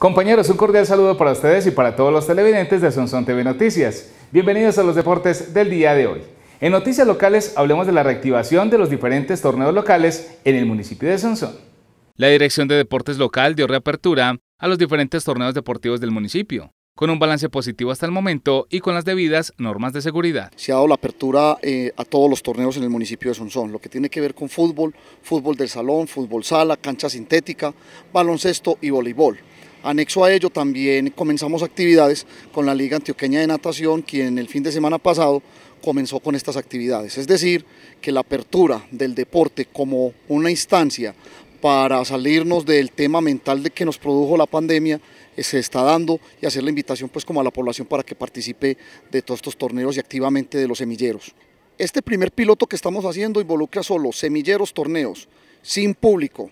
Compañeros, un cordial saludo para ustedes y para todos los televidentes de Sonson TV Noticias. Bienvenidos a los deportes del día de hoy. En noticias locales hablemos de la reactivación de los diferentes torneos locales en el municipio de Sonson. La Dirección de Deportes Local dio reapertura a los diferentes torneos deportivos del municipio, con un balance positivo hasta el momento y con las debidas normas de seguridad. Se ha dado la apertura eh, a todos los torneos en el municipio de Sonsón, lo que tiene que ver con fútbol, fútbol del salón, fútbol sala, cancha sintética, baloncesto y voleibol. Anexo a ello también comenzamos actividades con la Liga Antioqueña de Natación, quien el fin de semana pasado comenzó con estas actividades. Es decir, que la apertura del deporte como una instancia para salirnos del tema mental de que nos produjo la pandemia eh, se está dando y hacer la invitación pues como a la población para que participe de todos estos torneos y activamente de los semilleros. Este primer piloto que estamos haciendo involucra solo semilleros, torneos, sin público,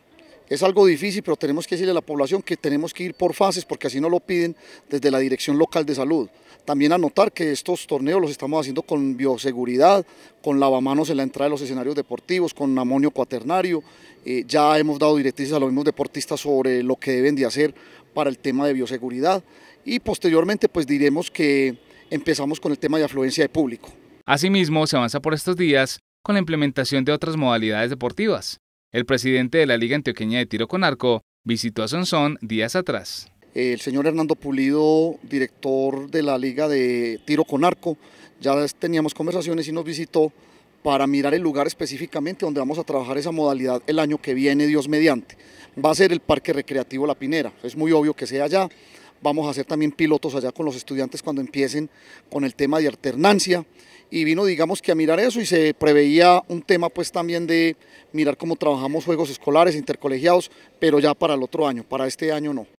es algo difícil, pero tenemos que decirle a la población que tenemos que ir por fases, porque así no lo piden desde la Dirección Local de Salud. También anotar que estos torneos los estamos haciendo con bioseguridad, con lavamanos en la entrada de los escenarios deportivos, con amonio cuaternario. Eh, ya hemos dado directrices a los mismos deportistas sobre lo que deben de hacer para el tema de bioseguridad. Y posteriormente pues diremos que empezamos con el tema de afluencia de público. Asimismo, se avanza por estos días con la implementación de otras modalidades deportivas, el presidente de la Liga Antioqueña de Tiro con Arco visitó a Sonsón días atrás. El señor Hernando Pulido, director de la Liga de Tiro con Arco, ya teníamos conversaciones y nos visitó para mirar el lugar específicamente donde vamos a trabajar esa modalidad el año que viene, Dios mediante. Va a ser el Parque Recreativo La Pinera, es muy obvio que sea allá. Vamos a hacer también pilotos allá con los estudiantes cuando empiecen con el tema de alternancia y vino digamos que a mirar eso y se preveía un tema pues también de mirar cómo trabajamos juegos escolares, intercolegiados, pero ya para el otro año, para este año no.